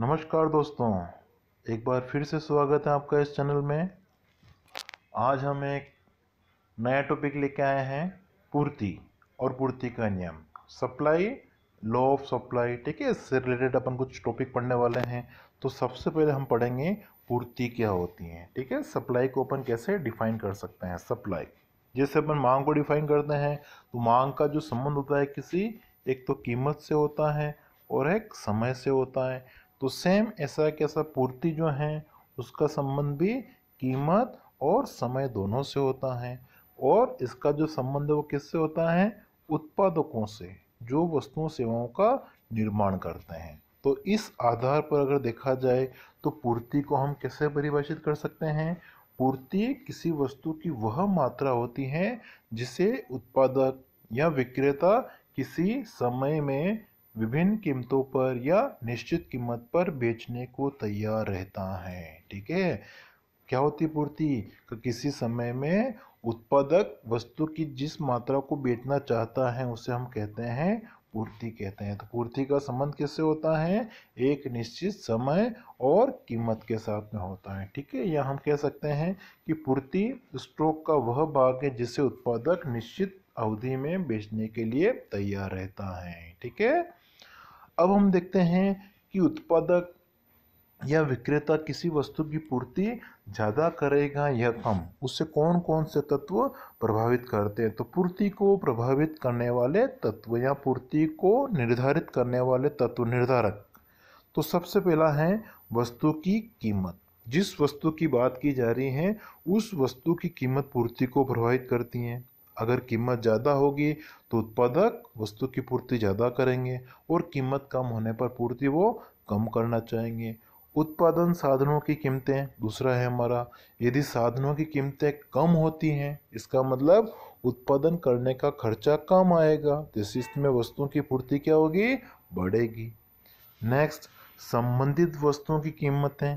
नमस्कार दोस्तों एक बार फिर से स्वागत है आपका इस चैनल में आज हम एक नया टॉपिक लेके आए हैं पूर्ति और पूर्ति का नियम सप्लाई लॉ ऑफ सप्लाई ठीक है इससे रिलेटेड अपन कुछ टॉपिक पढ़ने वाले हैं तो सबसे पहले हम पढ़ेंगे पूर्ति क्या होती है ठीक है सप्लाई को अपन कैसे डिफाइन कर सकते हैं सप्लाई जैसे अपन मांग को डिफाइन करते हैं तो मांग का जो संबंध होता है किसी एक तो कीमत से होता है और एक समय से होता है तो सेम ऐसा कैसा पूर्ति जो है उसका संबंध भी कीमत और समय दोनों से होता है और इसका जो संबंध है वो किससे होता है उत्पादकों से जो वस्तुओं सेवाओं का निर्माण करते हैं तो इस आधार पर अगर देखा जाए तो पूर्ति को हम कैसे परिभाषित कर सकते हैं पूर्ति किसी वस्तु की वह मात्रा होती है जिसे उत्पादक या विक्रेता किसी समय में विभिन्न कीमतों पर या निश्चित कीमत पर बेचने को तैयार रहता है ठीक है क्या होती पूर्ति किसी समय में उत्पादक वस्तु की जिस मात्रा को बेचना चाहता है उसे हम कहते हैं पूर्ति कहते हैं तो पूर्ति का संबंध किससे होता है एक निश्चित समय और कीमत के साथ में होता है ठीक है या हम कह सकते हैं कि पूर्ति स्ट्रोक का वह भाग है जिसे उत्पादक निश्चित अवधि में बेचने के लिए तैयार रहता है ठीक है अब हम देखते हैं कि उत्पादक या विक्रेता किसी वस्तु की पूर्ति ज़्यादा करेगा या कम उससे कौन कौन से तत्व प्रभावित करते हैं तो पूर्ति को प्रभावित करने वाले तत्व या पूर्ति को निर्धारित करने वाले तत्व निर्धारक तो सबसे पहला है वस्तु की कीमत जिस वस्तु की बात की जा रही है उस वस्तु की कीमत पूर्ति को प्रभावित करती है अगर कीमत ज़्यादा होगी तो उत्पादक वस्तु की पूर्ति ज़्यादा करेंगे और कीमत कम होने पर पूर्ति वो कम करना चाहेंगे उत्पादन साधनों की कीमतें दूसरा है हमारा यदि साधनों की कीमतें कम होती हैं इसका मतलब उत्पादन करने का खर्चा कम आएगा जैसे तो इसमें वस्तुओं की पूर्ति क्या होगी बढ़ेगी नेक्स्ट संबंधित वस्तुओं की कीमतें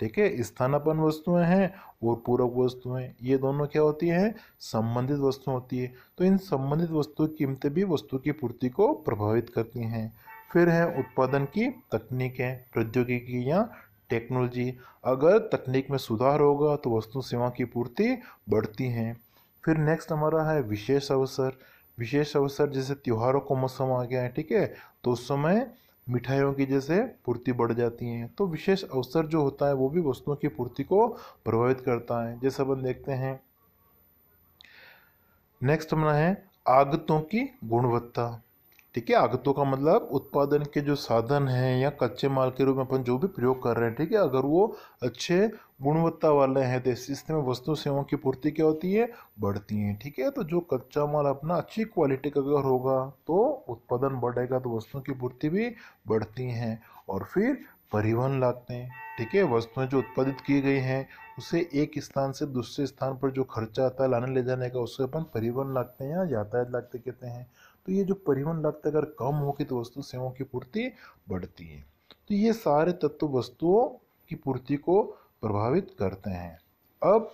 ठीक है स्थानापन्न वस्तुएं हैं और पूरक वस्तुएं ये दोनों क्या होती हैं संबंधित वस्तु होती है तो इन संबंधित वस्तु की कीमतें भी वस्तु की पूर्ति को प्रभावित करती हैं फिर है उत्पादन की तकनीकें प्रौद्योगिकी या टेक्नोलॉजी अगर तकनीक में सुधार होगा तो वस्तु सेवा की पूर्ति बढ़ती हैं फिर नेक्स्ट हमारा है विशेष अवसर विशेष अवसर जैसे त्योहारों का मौसम आ गया है ठीक है तो उस समय मिठाइयों की जैसे पूर्ति बढ़ जाती है तो विशेष अवसर जो होता है वो भी वस्तुओं की पूर्ति को प्रभावित करता है जैसे अपन देखते हैं नेक्स्ट हमारा है आगतों की गुणवत्ता ठीक है आगतों का मतलब उत्पादन के जो साधन हैं या कच्चे माल के रूप में अपन जो भी प्रयोग कर रहे हैं ठीक है अगर वो अच्छे गुणवत्ता वाले हैं तो इस इसमें वस्तु सेवाओं की पूर्ति क्या होती है बढ़ती है ठीक है तो जो कच्चा माल अपना अच्छी क्वालिटी का अगर होगा तो उत्पादन बढ़ेगा तो वस्तुओं की पूर्ति भी बढ़ती हैं और फिर परिवहन लागते हैं ठीक है वस्तुएं जो उत्पादित की गई हैं उसे एक स्थान से दूसरे स्थान पर जो खर्चा आता है लाने ले जाने का उसे अपन परिवहन लागते हैं या यातायात लागते कहते हैं तो ये जो परिवहन लागत अगर कम होगी तो वस्तु सेवाओं की पूर्ति बढ़ती है तो ये सारे तत्व वस्तुओं की पूर्ति को प्रभावित करते हैं अब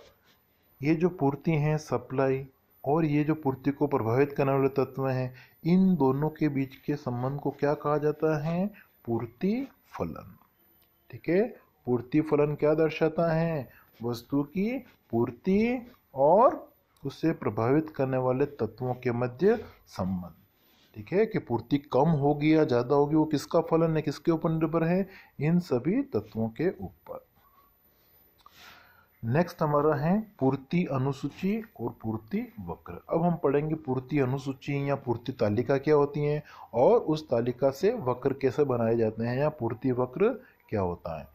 ये जो पूर्ति हैं सप्लाई और ये जो पूर्ति को प्रभावित करने वाले तत्व हैं इन दोनों के बीच के संबंध को क्या कहा जाता है पूर्ति फलन ठीक है पूर्ति फलन क्या दर्शाता है वस्तु की पूर्ति और उसे प्रभावित करने वाले तत्वों के मध्य संबंध ठीक है कि पूर्ति कम होगी या ज़्यादा होगी वो किसका फलन है किसके ऊपर निर्भर है इन सभी तत्वों के ऊपर नेक्स्ट हमारा है पूर्ति अनुसूची और पूर्ति वक्र अब हम पढ़ेंगे पूर्ति अनुसूची या पूर्ति तालिका क्या होती है और उस तालिका से वक्र कैसे बनाए जाते हैं या पूर्ति वक्र क्या होता है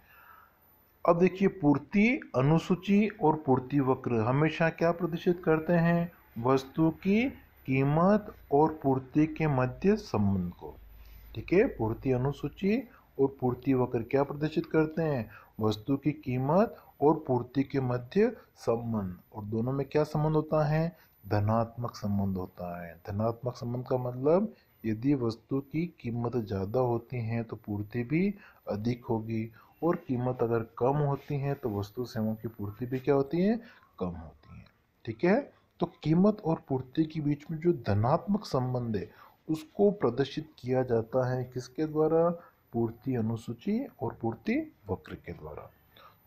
अब देखिए पूर्ति अनुसूची और पूर्ति वक्र हमेशा क्या प्रदर्शित करते हैं वस्तु की कीमत और पूर्ति के मध्य संबंध को ठीक है पूर्ति अनुसूची और पूर्ति वक्र क्या प्रदर्शित करते हैं वस्तु की कीमत और पूर्ति के मध्य संबंध और दोनों में क्या संबंध होता है धनात्मक संबंध होता है धनात्मक संबंध का मतलब यदि वस्तु की कीमत ज़्यादा होती है तो पूर्ति भी अधिक होगी और कीमत अगर कम होती है तो वस्तु सेवाओं की पूर्ति भी क्या होती है कम होती है ठीक है तो कीमत और पूर्ति के बीच में जो धनात्मक संबंध है उसको प्रदर्शित किया जाता है किसके द्वारा पूर्ति अनुसूची और पूर्ति वक्र के द्वारा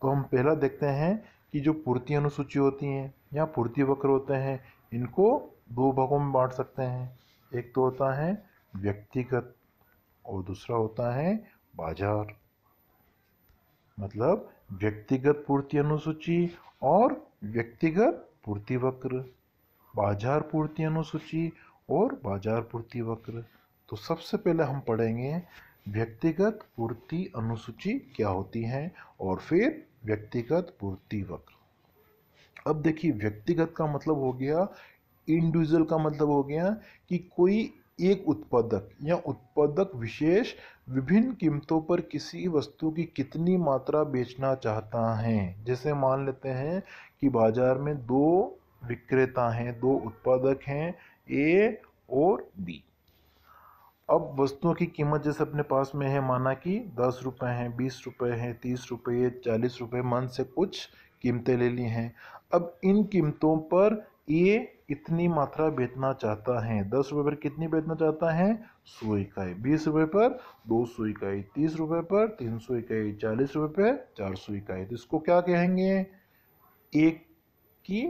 तो हम पहला देखते हैं कि जो पूर्ति अनुसूची होती हैं या पूर्ति वक्र होते हैं इनको दो भागों में बांट सकते हैं एक तो होता है व्यक्तिगत और दूसरा होता है बाजार मतलब व्यक्तिगत पूर्ति अनुसूची और व्यक्तिगत पूर्ति वक्र बाजार पूर्ति अनुसूची और बाजार पूर्ति वक्र तो सबसे पहले हम पढ़ेंगे व्यक्तिगत पूर्ति अनुसूची क्या होती है और फिर व्यक्तिगत पूर्ति वक्र अब देखिए व्यक्तिगत का मतलब हो गया इंडिविजुअल का मतलब हो गया कि कोई एक उत्पादक या उत्पादक विशेष विभिन्न कीमतों पर किसी वस्तु की कितनी मात्रा बेचना चाहता है जैसे मान लेते हैं कि बाजार में दो विक्रेता हैं दो उत्पादक हैं ए और बी अब वस्तुओं की कीमत जैसे अपने पास में है माना कि दस रुपये हैं बीस रुपये हैं तीस रुपये चालीस रुपये मन से कुछ कीमतें ले ली हैं अब इन कीमतों पर ये इतनी मात्रा बेचना चाहता है दस रुपये पर कितनी बेचना चाहता है सौ इकाई बीस रुपये पर दो सौ इकाई तीस रुपये पर तीन सौ इकाई चालीस रुपये पर चार सौ इकाई तो इसको क्या कहेंगे एक की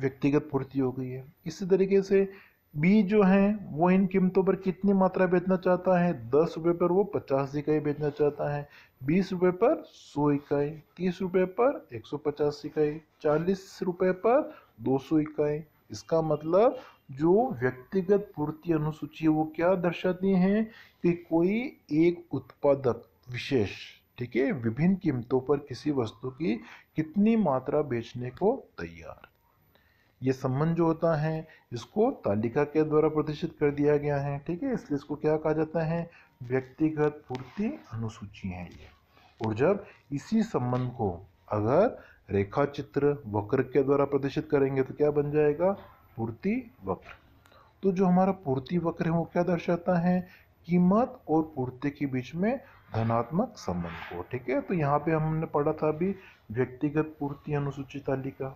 व्यक्तिगत पूर्ति हो गई है इसी तरीके से बी जो है वो इन कीमतों पर कितनी मात्रा बेचना चाहता है दस रुपये पर वो पचास इकाई बेचना चाहता है बीस रुपये पर सौ इकाई तीस रुपये पर एक सौ पचास इकाई चालीस रुपये पर दो सौ इकाई इसका मतलब जो व्यक्तिगत पूर्ति अनुसूची वो क्या दर्शाती है कि कोई एक उत्पादक विशेष ठीक है विभिन्न कीमतों पर किसी वस्तु की कितनी मात्रा बेचने को तैयार ये संबंध जो होता है इसको तालिका के द्वारा प्रदर्शित कर दिया गया है ठीक है इसलिए इसको क्या कहा जाता है व्यक्तिगत पूर्ति अनुसूची है ये और जब इसी संबंध को अगर रेखा चित्र वक्र के द्वारा प्रदर्शित करेंगे तो क्या बन जाएगा पूर्ति वक्र तो जो हमारा पूर्ति वक्र है वो क्या दर्शाता है कीमत और पूर्ति के बीच में धनात्मक संबंध को ठीक है तो यहाँ पे हमने पढ़ा था अभी व्यक्तिगत पूर्ति अनुसूची तालिका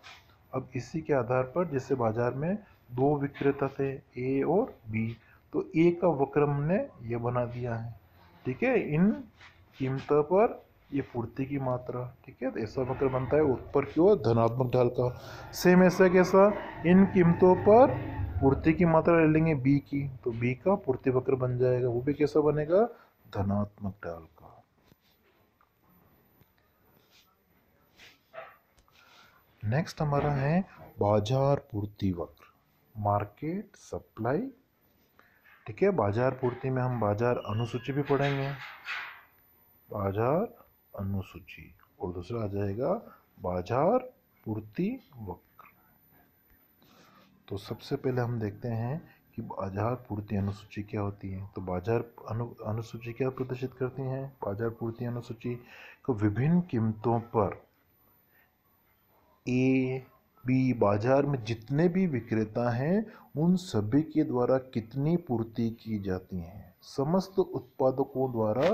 अब इसी के आधार पर जैसे बाजार में दो विक्रेता थे ए और बी तो ए का वक्र हमने ये बना दिया है ठीक है इन कीमतों पर ये पूर्ति की मात्रा ठीक है तो ऐसा वक्र बनता है ऊपर की ओर धनात्मक ढाल का सेम ऐसा कैसा इन कीमतों पर पूर्ति की मात्रा ले लेंगे बी की तो बी का पूर्ति वक्र बन जाएगा वो भी कैसा बनेगा धनात्मक ढाल का नेक्स्ट हमारा है बाजार पूर्ति वक्र मार्केट सप्लाई ठीक है बाजार पूर्ति में हम बाजार अनुसूची भी पढ़ेंगे बाजार अनुसूची और दूसरा आ जाएगा बाजार पूर्ति वक्र तो सबसे पहले हम देखते हैं कि बाजार पूर्ति अनुसूची क्या होती है तो बाजार अनु अनुसूची क्या प्रदर्शित करती है बाजार पूर्ति अनुसूची को विभिन्न कीमतों पर ए बी बाजार में जितने भी विक्रेता हैं उन सभी के द्वारा कितनी पूर्ति की जाती है समस्त उत्पादकों द्वारा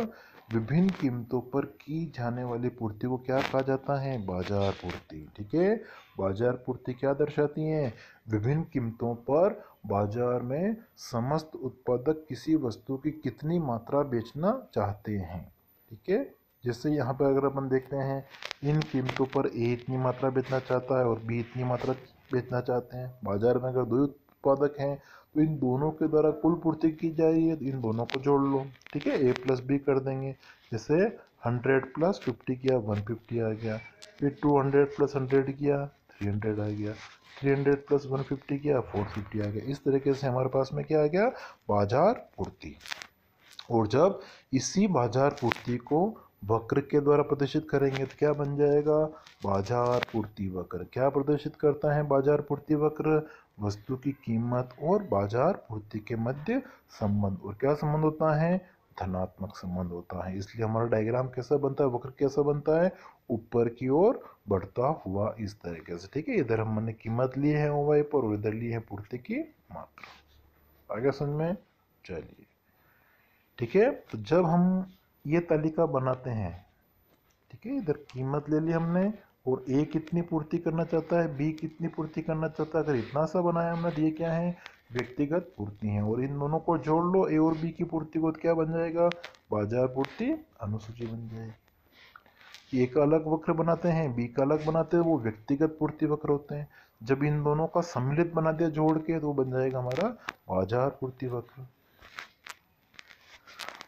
विभिन्न कीमतों पर की जाने वाली पूर्ति को क्या कहा जाता है बाजार पूर्ति ठीक है बाजार पूर्ति क्या दर्शाती है विभिन्न कीमतों पर बाजार में समस्त उत्पादक किसी वस्तु की कितनी मात्रा बेचना चाहते हैं ठीक है जैसे यहाँ पर अगर अपन देखते हैं इन कीमतों पर ए इतनी मात्रा बेचना चाहता है और बी इतनी मात्रा बेचना चाहते हैं बाजार में अगर दो उत्पादक हैं तो इन दोनों के द्वारा कुल पूर्ति की जाएगी तो इन दोनों को जोड़ लो ठीक है ए प्लस बी कर देंगे जैसे हंड्रेड प्लस फिफ्टी किया वन फिफ्टी आ गया फिर टू हंड्रेड प्लस हंड्रेड किया थ्री हंड्रेड आ गया three hundred plus one fifty किया फोर फिफ्टी आ गया इस तरीके से हमारे पास में क्या आ गया बाजार पूर्ति और जब इसी बाजार पूर्ति को वक्र के द्वारा प्रदर्शित करेंगे तो क्या बन जाएगा बाजार पूर्ति वक्र क्या प्रदर्शित करता है बाजार पूर्ति वक्र वस्तु की कीमत और बाजार पूर्ति के मध्य संबंध और क्या संबंध होता है धनात्मक संबंध होता है इसलिए हमारा डायग्राम कैसा बनता है वक्र कैसा बनता है ऊपर की ओर बढ़ता हुआ इस तरीके से ठीक है इधर हमने कीमत ली है वाई पर और इधर ली है पूर्ति की मात्रा आगे समझ में चलिए ठीक है तो जब हम ये तालिका बनाते हैं ठीक है इधर कीमत ले ली हमने और ए कितनी पूर्ति करना चाहता है बी कितनी पूर्ति करना चाहता है अगर इतना सा बनाया हमने तो ये क्या है व्यक्तिगत पूर्ति है और इन दोनों को जोड़ लो ए और बी की पूर्ति को तो क्या बन जाएगा बाजार पूर्ति अनुसूची बन जाएगी ए का अलग वक्र बनाते हैं बी का अलग बनाते हैं वो व्यक्तिगत पूर्ति वक्र होते हैं जब इन दोनों का सम्मिलित बना दिया जोड़ के तो बन जाएगा हमारा बाजार पूर्ति वक्र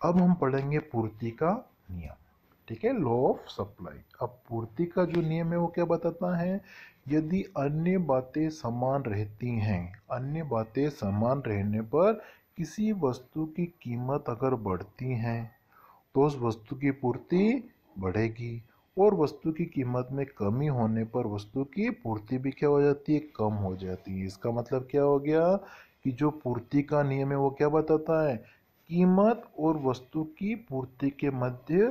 अब हम पढ़ेंगे पूर्ति का नियम ठीक है लॉ ऑफ सप्लाई अब पूर्ति का जो नियम है वो क्या बताता है यदि अन्य बातें समान रहती हैं अन्य बातें समान रहने पर किसी वस्तु की कीमत अगर बढ़ती है तो उस वस्तु की पूर्ति बढ़ेगी और वस्तु की कीमत में कमी होने पर वस्तु की पूर्ति भी क्या हो जाती है कम हो जाती है इसका मतलब क्या हो गया कि जो पूर्ति का नियम है वो क्या बताता है कीमत और वस्तु की पूर्ति के मध्य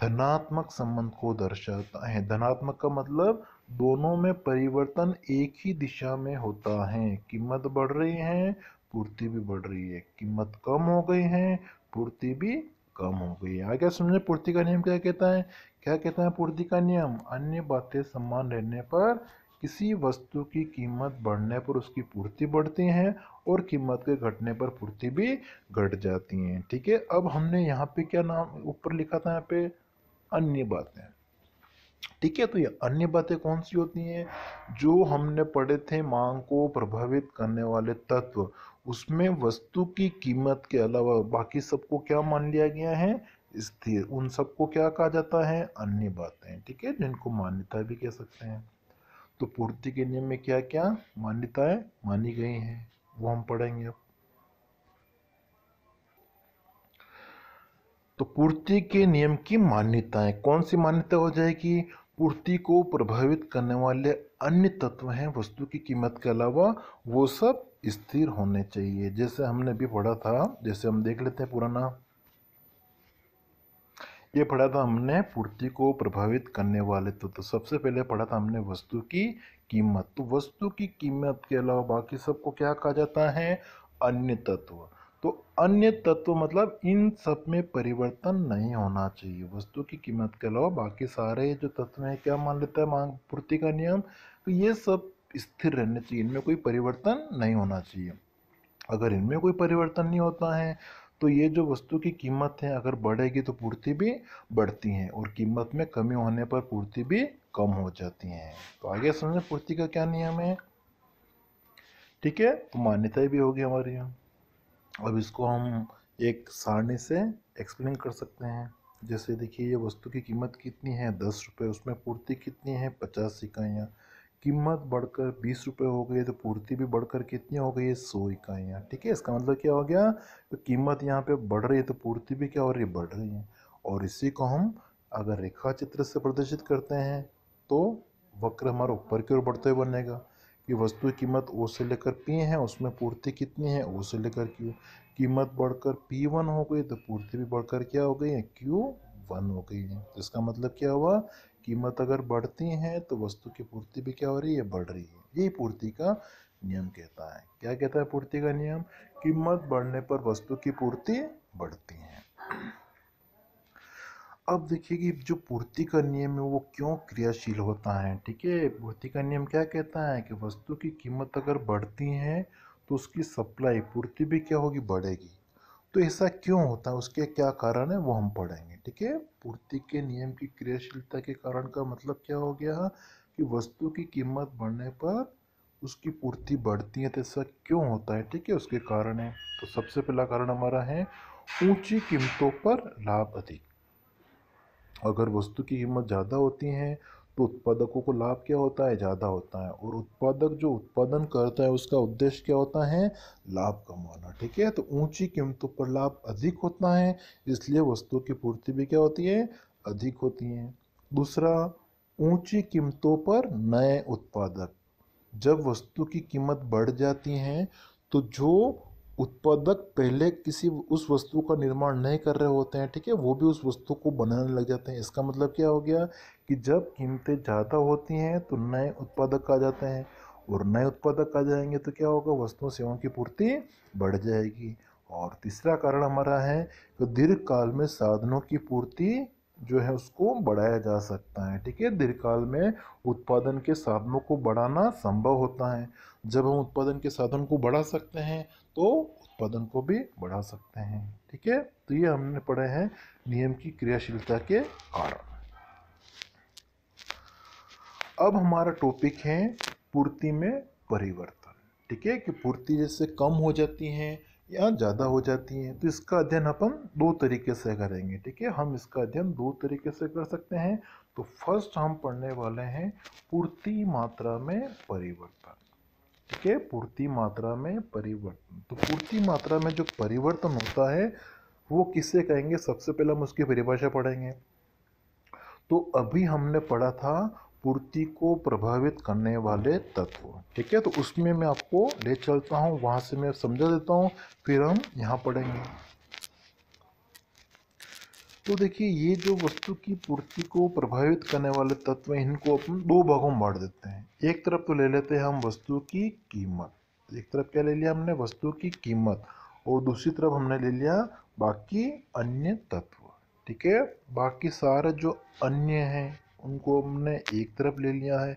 धनात्मक संबंध को दर्शाता है धनात्मक का मतलब दोनों में परिवर्तन एक ही दिशा में होता है कीमत बढ़ रही है पूर्ति भी बढ़ रही है कीमत कम हो गई है पूर्ति भी कम हो गई है आगे समझे पूर्ति का नियम क्या कहता है क्या कहता है पूर्ति का नियम अन्य बातें समान रहने पर किसी वस्तु की कीमत बढ़ने पर उसकी पूर्ति बढ़ती है और कीमत के घटने पर पूर्ति भी घट जाती है ठीक है अब हमने यहाँ पे क्या नाम ऊपर लिखा था यहाँ पे अन्य बातें ठीक है तो ये अन्य बातें कौन सी होती हैं जो हमने पढ़े थे मांग को प्रभावित करने वाले तत्व उसमें वस्तु की कीमत के अलावा बाकी सबको क्या मान लिया गया है स्थिर उन सबको क्या कहा जाता है अन्य बातें ठीक है जिनको मान्यता भी कह सकते हैं तो पूर्ति के नियम में क्या क्या मान्यताएं मानी गई हैं वो हम पढ़ेंगे अब तो पूर्ति के नियम की मान्यताएं कौन सी मान्यता हो जाएगी पूर्ति को प्रभावित करने वाले अन्य तत्व हैं वस्तु की कीमत के अलावा वो सब स्थिर होने चाहिए जैसे हमने भी पढ़ा था जैसे हम देख लेते हैं पुराना ये पढ़ा था हमने पूर्ति को प्रभावित करने वाले तो, तो सबसे पहले पढ़ा था हमने वस्तु की कीमत तो वस्तु की कीमत के अलावा बाकी सबको क्या कहा जाता है अन्य तत्व तो अन्य तत्व मतलब इन सब में परिवर्तन नहीं होना चाहिए वस्तु की कीमत के अलावा बाकी सारे जो तत्व हैं क्या मान लेता है मांग पूर्ति का नियम तो ये सब स्थिर रहने चाहिए इनमें कोई परिवर्तन नहीं होना चाहिए अगर इनमें कोई परिवर्तन नहीं होता है तो ये जो वस्तु की कीमत है अगर बढ़ेगी तो पूर्ति भी बढ़ती है और कीमत में कमी होने पर पूर्ति भी कम हो जाती है तो आगे समझें पूर्ति का क्या नियम है ठीक है तो मान्यताएं भी होगी हमारे यहाँ अब इसको हम एक सारणी से एक्सप्लेन कर सकते हैं जैसे देखिए ये वस्तु की कीमत कितनी है दस रुपये उसमें पूर्ति कितनी है पचास इकाइयाँ कीमत बढ़कर बीस रुपये हो गई है तो पूर्ति भी बढ़कर कितनी हो गई है सौ इकाइयाँ ठीक है इसका मतलब क्या हो गया तो कीमत यहाँ पे बढ़ रही है तो पूर्ति भी क्या हो रही है बढ़ रही है और इसी को हम अगर रेखा चित्र से प्रदर्शित करते हैं तो वक्र हमारा ऊपर की ओर बढ़ते हुए बनेगा कि वस्तु की कीमत ओ से लेकर पी है उसमें पूर्ति कितनी है ओ से लेकर क्यू कीमत बढ़कर पी वन हो गई तो पूर्ति भी बढ़कर क्या हो गई है क्यू वन हो गई है तो इसका मतलब क्या हुआ कीमत अगर बढ़ती है तो वस्तु की पूर्ति भी क्या हो रही है बढ़ रही है यही पूर्ति का नियम कहता है क्या कहता है पूर्ति का नियम कीमत बढ़ने पर वस्तु की पूर्ति बढ़ती है अब देखिए कि जो पूर्ति का नियम है वो क्यों क्रियाशील होता है ठीक है पूर्ति का नियम क्या कहता है कि वस्तु की कीमत अगर बढ़ती है तो उसकी सप्लाई पूर्ति भी क्या होगी बढ़ेगी तो ऐसा क्यों होता है उसके क्या कारण है वो हम पढ़ेंगे ठीक है पूर्ति के नियम की क्रियाशीलता के कारण का मतलब क्या हो गया कि वस्तु की कीमत बढ़ने पर उसकी पूर्ति बढ़ती है तो ऐसा क्यों होता है ठीक है उसके कारण है तो सबसे पहला कारण हमारा है ऊंची कीमतों पर लाभ अधिक अगर वस्तु की कीमत ज़्यादा होती है तो उत्पादकों को लाभ क्या होता है ज़्यादा होता है और उत्पादक जो उत्पादन करता है उसका उद्देश्य क्या होता है लाभ कमाना ठीक है तो ऊंची कीमतों पर लाभ अधिक होता है इसलिए वस्तुओं की पूर्ति भी क्या होती है अधिक होती है दूसरा ऊंची कीमतों पर नए उत्पादक जब वस्तु की कीमत बढ़ जाती है तो जो उत्पादक पहले किसी उस वस्तु का निर्माण नहीं कर रहे होते हैं ठीक है वो भी उस वस्तु को बनाने लग जाते हैं इसका मतलब क्या हो गया कि जब कीमतें ज़्यादा होती हैं तो नए उत्पादक आ जाते हैं और नए उत्पादक आ जाएंगे तो क्या होगा वस्तुओं सेवाओं की पूर्ति बढ़ जाएगी और तीसरा कारण हमारा है कि दीर्घ काल में साधनों की पूर्ति जो है उसको बढ़ाया जा सकता है ठीक है दीर्घकाल में उत्पादन के साधनों को बढ़ाना संभव होता है जब हम उत्पादन के साधन को बढ़ा सकते हैं तो उत्पादन को भी बढ़ा सकते हैं ठीक है तो ये हमने पढ़े हैं नियम की क्रियाशीलता के कारण अब हमारा टॉपिक है पूर्ति में परिवर्तन ठीक है कि पूर्ति जैसे कम हो जाती हैं या ज़्यादा हो जाती हैं तो इसका अध्ययन अपन दो तरीके से करेंगे ठीक है हम इसका अध्ययन दो तरीके से कर सकते हैं तो फर्स्ट हम पढ़ने वाले हैं पूर्ति मात्रा में परिवर्तन ठीक है पूर्ति मात्रा में परिवर्तन तो पूर्ति मात्रा में जो परिवर्तन होता है वो किससे कहेंगे सबसे पहले हम उसकी परिभाषा पढ़ेंगे तो अभी हमने पढ़ा था पूर्ति को प्रभावित करने वाले तत्व ठीक है तो उसमें मैं आपको ले चलता हूँ वहाँ से मैं समझा देता हूँ फिर हम यहाँ पढ़ेंगे तो देखिए ये जो वस्तु की पूर्ति को प्रभावित करने वाले तत्व इनको अपन दो भागों में बांट देते हैं एक तरफ तो ले लेते हैं हम वस्तु की कीमत एक तरफ क्या ले लिया हमने वस्तु की कीमत और दूसरी तरफ हमने ले लिया बाकी अन्य तत्व ठीक है बाकी सारे जो अन्य हैं उनको हमने एक तरफ ले लिया है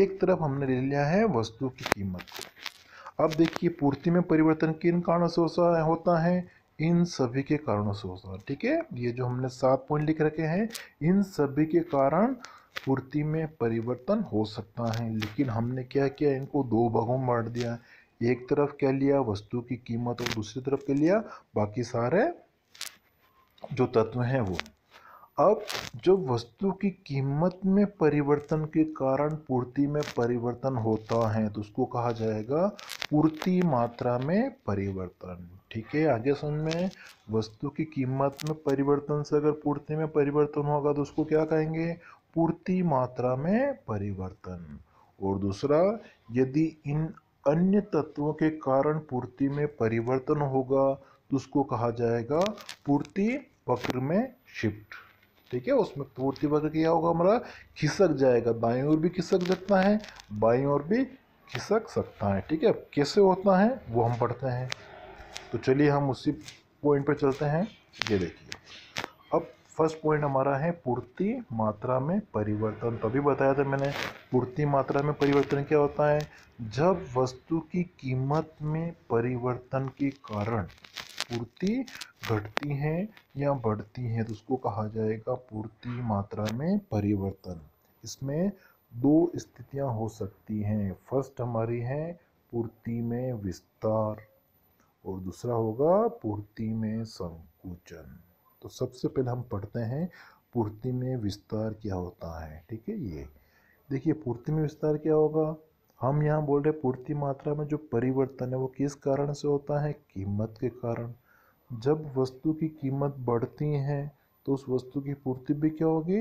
एक तरफ हमने ले लिया है वस्तु की कीमत को अब देखिए पूर्ति में परिवर्तन किन कारणों से होता है इन सभी के कारणों से होता है ठीक है ये जो हमने सात पॉइंट लिख रखे हैं इन सभी के कारण पूर्ति में परिवर्तन हो सकता है लेकिन हमने क्या किया इनको दो भागों में बांट दिया एक तरफ क्या लिया वस्तु की कीमत और दूसरी तरफ क्या लिया बाकी सारे जो तत्व हैं वो अब जब वस्तु की कीमत में परिवर्तन के कारण पूर्ति में परिवर्तन होता है तो उसको कहा जाएगा पूर्ति मात्रा में परिवर्तन ठीक है आगे समझ में वस्तु की कीमत में परिवर्तन से अगर पूर्ति में परिवर्तन होगा तो उसको क्या कहेंगे पूर्ति मात्रा में परिवर्तन और दूसरा यदि इन अन्य तत्वों के कारण पूर्ति में परिवर्तन होगा तो उसको कहा जाएगा पूर्ति वक्र में शिफ्ट ठीक है उसमें पूर्ति वर्ग क्या होगा हमारा खिसक जाएगा बाई ओर भी खिसक सकता है बाई ओर भी खिसक सकता है ठीक है कैसे होता है वो हम पढ़ते हैं तो चलिए हम उसी पॉइंट पर चलते हैं ये देखिए अब फर्स्ट पॉइंट हमारा है पूर्ति मात्रा में परिवर्तन तभी बताया था मैंने पूर्ति मात्रा में परिवर्तन क्या होता है जब वस्तु की कीमत में परिवर्तन के कारण पूर्ति घटती है या बढ़ती है तो उसको कहा जाएगा पूर्ति मात्रा में परिवर्तन इसमें दो स्थितियां हो सकती हैं फर्स्ट हमारी है पूर्ति में विस्तार और दूसरा होगा पूर्ति में संकुचन तो सबसे पहले हम पढ़ते हैं पूर्ति में विस्तार क्या होता है ठीक है ये देखिए पूर्ति में विस्तार क्या होगा हम यहाँ बोल रहे पूर्ति मात्रा में जो परिवर्तन है वो किस कारण से होता है कीमत के कारण जब वस्तु की कीमत बढ़ती है तो उस वस्तु की पूर्ति भी क्या होगी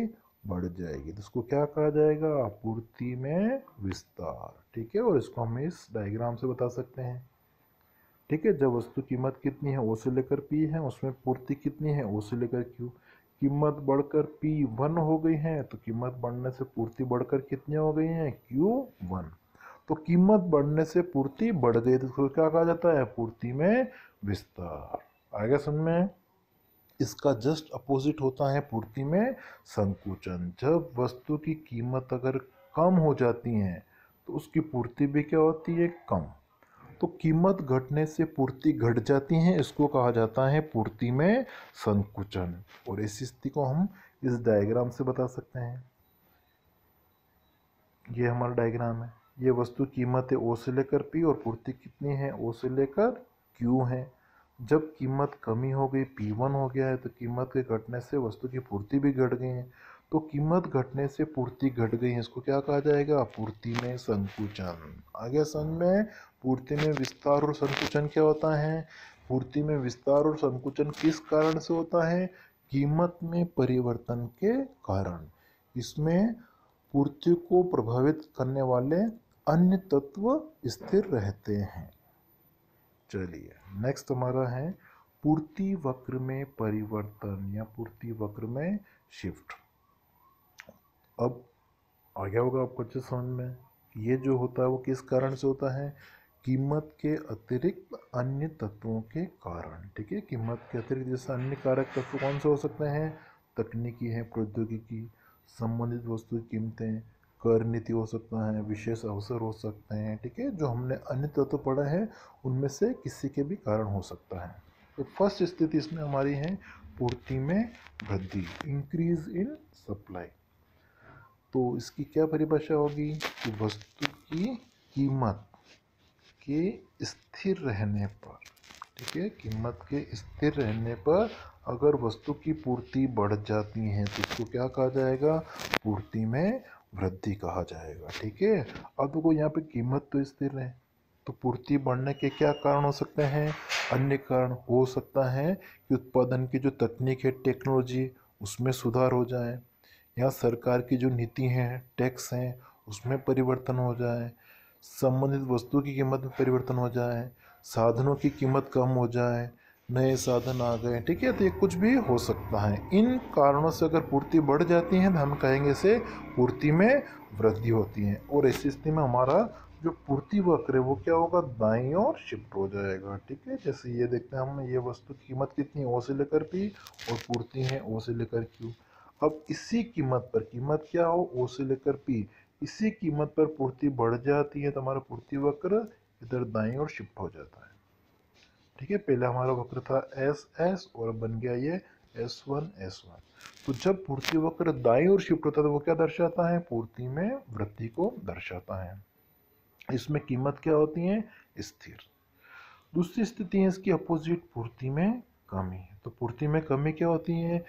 बढ़ जाएगी तो इसको क्या कहा जाएगा आपूर्ति में विस्तार ठीक है और इसको हम इस डायग्राम से बता सकते हैं ठीक है जब वस्तु कीमत कितनी है ओ से लेकर पी है उसमें पूर्ति कितनी है ओ से लेकर क्यू कीमत बढ़कर पी वन हो गई है तो कीमत बढ़ने से पूर्ति बढ़कर कितनी हो गई है क्यू वन तो कीमत बढ़ने से पूर्ति बढ़ गई तो इसको क्या कहा जाता है पूर्ति में विस्तार आगे सुन में इसका जस्ट अपोजिट होता है पूर्ति में संकुचन जब वस्तु की कीमत अगर कम हो जाती है तो उसकी पूर्ति भी क्या होती है कम तो कीमत घटने से पूर्ति घट जाती है इसको कहा जाता है पूर्ति में संकुचन और इस स्थिति को हम इस डायग्राम से बता सकते हैं ये हमारा डायग्राम है ये वस्तु कीमत है ओ से लेकर पी और पूर्ति कितनी है ओ से लेकर क्यू है जब कीमत कमी हो गई पी वन हो गया है तो कीमत के घटने से वस्तु की पूर्ति भी घट गई है तो कीमत घटने से पूर्ति घट गई है इसको क्या कहा जाएगा आपूर्ति में संकुचन आगे सन में पूर्ति में विस्तार और संकुचन क्या होता है पूर्ति में विस्तार और संकुचन किस कारण से होता है कीमत में परिवर्तन के कारण इसमें पूर्ति को प्रभावित करने वाले अन्य तत्व स्थिर रहते हैं चलिए नेक्स्ट हमारा है पूर्ति वक्र में परिवर्तन या पूर्ति वक्र में शिफ्ट अब आ गया होगा आपको अच्छे समझ में ये जो होता है वो किस कारण से होता है कीमत के अतिरिक्त अन्य तत्वों के कारण ठीक है कीमत के अतिरिक्त जैसे अन्य कारक तत्व कौन से हो सकते हैं तकनीकी है प्रौद्योगिकी संबंधित वस्तु कीमतें नीति हो सकता है विशेष अवसर हो सकते हैं ठीक है जो हमने अन्य तत्व पढ़े हैं उनमें से किसी के भी कारण हो सकता है तो फर्स्ट स्थिति इसमें हमारी है पूर्ति में वृद्धि इंक्रीज इन सप्लाई तो इसकी क्या परिभाषा होगी कि वस्तु की कीमत के स्थिर रहने पर ठीक है कीमत के स्थिर रहने पर अगर वस्तु की पूर्ति बढ़ जाती है तो उसको क्या कहा जाएगा पूर्ति में वृद्धि कहा जाएगा ठीक है अब देखो यहाँ पे कीमत तो स्थिर है तो पूर्ति बढ़ने के क्या कारण हो सकते हैं अन्य कारण हो सकता है कि उत्पादन की जो तकनीक है टेक्नोलॉजी उसमें सुधार हो जाए या सरकार की जो नीति हैं टैक्स हैं उसमें परिवर्तन हो जाए संबंधित वस्तु की कीमत में परिवर्तन हो जाए साधनों की कीमत कम हो जाए नए साधन आ गए ठीक है तो ये कुछ भी हो सकता है इन कारणों से अगर पूर्ति बढ़ जाती है तो हम कहेंगे से पूर्ति में वृद्धि होती है और ऐसी स्थिति में हमारा जो पूर्ति वक्र है वो क्या होगा दाई और शिफ्ट हो जाएगा ठीक है जैसे ये देखते हैं हम ये वस्तु कीमत कितनी ओ से लेकर पी और पूर्ति है ओ से लेकर क्यू अब इसी कीमत पर कीमत क्या हो ओ से लेकर पी इसी कीमत पर पूर्ति बढ़ जाती है तो हमारा पूर्ति वक्र इधर दाई और शिफ्ट हो जाता है ठीक है पहले हमारा वक्र था एस एस और बन गया ये एस वन एस वन तो जब पूर्ति वक्र दाई और शिफ्ट होता है तो वो क्या दर्शाता है पूर्ति में वृद्धि को दर्शाता है इसमें कीमत क्या होती है स्थिर दूसरी स्थिति है इसकी अपोजिट पूर्ति में कमी तो पूर्ति में कमी क्या होती है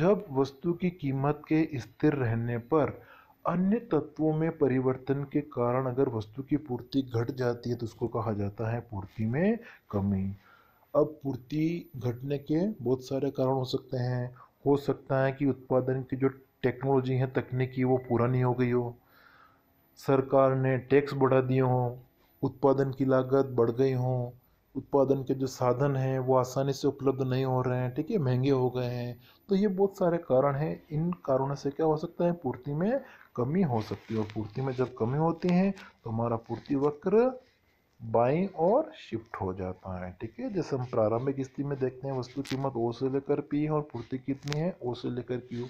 जब वस्तु की कीमत के स्थिर रहने पर अन्य तत्वों में परिवर्तन के कारण अगर वस्तु की पूर्ति घट जाती है तो उसको कहा जाता है पूर्ति में कमी अपूर्ति घटने के बहुत सारे कारण हो सकते हैं हो सकता है कि उत्पादन की जो टेक्नोलॉजी है तकनीकी वो पुरानी हो गई हो सरकार ने टैक्स बढ़ा दिए हों उत्पादन की लागत बढ़ गई हो उत्पादन के जो साधन हैं वो आसानी से उपलब्ध नहीं हो रहे हैं ठीक है महंगे हो गए हैं तो ये बहुत सारे कारण हैं इन कारणों से क्या हो सकता है पूर्ति में कमी हो सकती है और पूर्ति में जब कमी होती है तो हमारा पूर्ति वक्र बाई और शिफ्ट हो जाता है ठीक है जैसे हम प्रारंभिक स्थिति में देखते हैं वस्तु कीमत ओ से लेकर पी है और पूर्ति कितनी है ओ से लेकर क्यू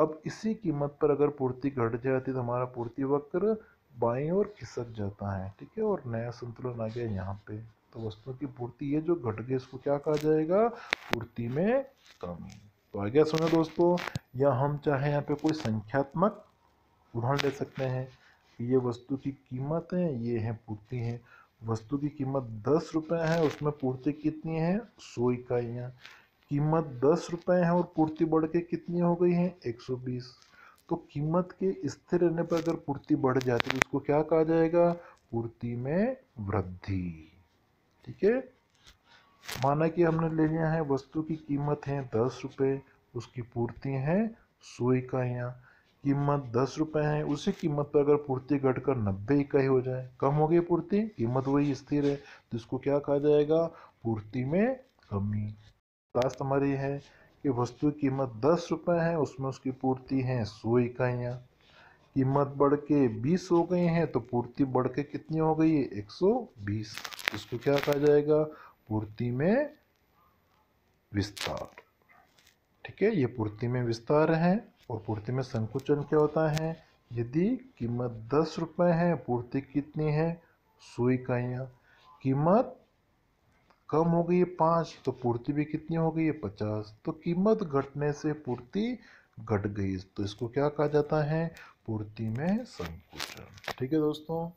अब इसी कीमत पर अगर पूर्ति घट जाती तो हमारा पूर्ति वक्र बाई और खिसक जाता है ठीक है और नया संतुलन आ गया यहाँ पे तो वस्तुओं की पूर्ति ये जो घट गई इसको क्या कहा जाएगा पूर्ति में कमी तो आ गया सुनो दोस्तों या हम चाहे यहाँ पे कोई संख्यात्मक उदाहरण ले सकते हैं कि ये वस्तु की कीमत है ये है पूर्ति है वस्तु की कीमत दस रुपये है उसमें पूर्ति कितनी है सौ इकाइयाँ कीमत दस रुपये है और पूर्ति बढ़ के कितनी हो गई है एक सौ बीस तो कीमत के स्थिर रहने पर अगर पूर्ति बढ़ जाती है उसको तो क्या कहा जाएगा पूर्ति में वृद्धि ठीक है माना कि हमने ले लिया है वस्तु की कीमत है दस रुपये उसकी पूर्ति है सौ इकाइयाँ कीमत दस रुपए है उसी कीमत पर अगर पूर्ति घटकर नब्बे इकाई हो जाए कम हो गई पूर्ति कीमत वही स्थिर है तो इसको क्या कहा जाएगा पूर्ति में कमी लास्ट हमारी है कि वस्तु कीमत दस रुपये है उसमें उसकी पूर्ति है सौ इकाइयाँ कीमत बढ़ के बीस हो गई है तो पूर्ति बढ़ के कितनी हो गई है एक सौ बीस इसको क्या कहा जाएगा पूर्ति में विस्तार ठीक है ये पूर्ति में विस्तार है और पूर्ति में संकुचन क्या होता है यदि कीमत दस रुपये है पूर्ति कितनी है सौ इकाइयाँ कीमत कम हो गई है पाँच तो पूर्ति भी कितनी हो गई है पचास तो कीमत घटने से पूर्ति घट गई तो इसको क्या कहा जाता है पूर्ति में संकुचन ठीक है दोस्तों